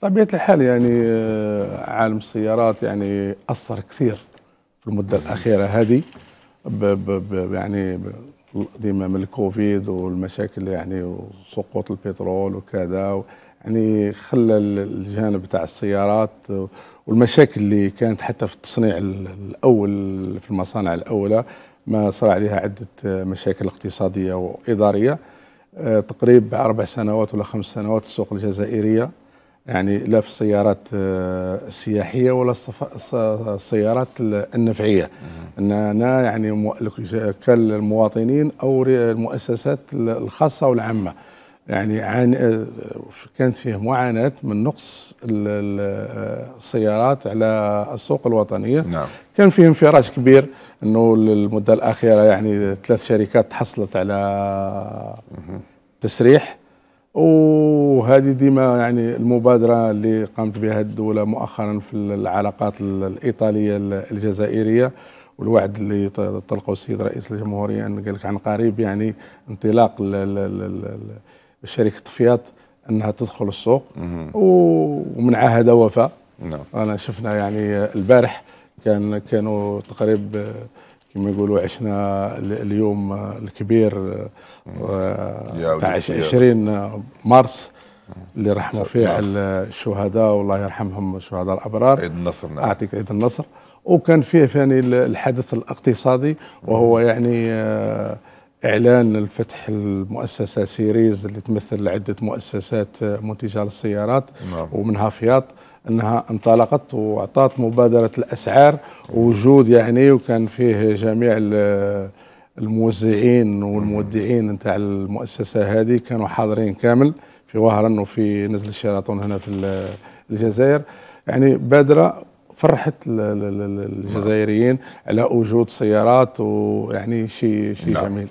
طبيعة الحال يعني آه، عالم السيارات يعني أثر كثير في المدة الأخيرة هذه بـ ب ب يعني ديما من الكوفيد والمشاكل يعني وسقوط البترول وكذا يعني خلى الجانب تاع السيارات والمشاكل اللي كانت حتى في التصنيع الاول في المصانع الاولى ما صار عليها عده مشاكل اقتصاديه واداريه آه، تقريبا اربع سنوات ولا خمس سنوات السوق الجزائريه يعني لا في السيارات آه، السياحيه ولا السيارات النفعيه اننا يعني كالمواطنين او المؤسسات الخاصه والعامه يعني آه، كانت فيه معاناه من نقص السيارات على السوق الوطنيه نعم. كان فيه انفراج كبير انه المده الاخيره يعني ثلاث شركات تحصلت على تسريح وهذه ديما يعني المبادره اللي قامت بها الدوله مؤخرا في العلاقات الايطاليه الجزائريه والوعد اللي طلقه السيد رئيس الجمهوريه ان قال لك عن قريب يعني انطلاق شركه فيات انها تدخل السوق ومن عهد وفاء نعم. انا شفنا يعني البارح كان كانوا تقريبا كما يقولوا عشنا اليوم الكبير آه، تاع 20 مارس اللي رحموا فيه نعم. الشهداء والله يرحمهم الشهداء الابرار عيد النصر نعم اعطيك عيد النصر وكان فيه ثاني الحدث الاقتصادي وهو يعني آه، اعلان الفتح المؤسسه سيريز اللي تمثل عده مؤسسات آه، منتجه للسيارات نعم. ومنها فياط انها انطلقت وعطات مبادره الاسعار وجود يعني وكان فيه جميع الموزعين والمودعين نتاع المؤسسه هذه كانوا حاضرين كامل في وهران وفي نزل الشيراطون هنا في الجزائر يعني بادره فرحت الجزائريين على وجود سيارات ويعني شيء شيء نعم. جميل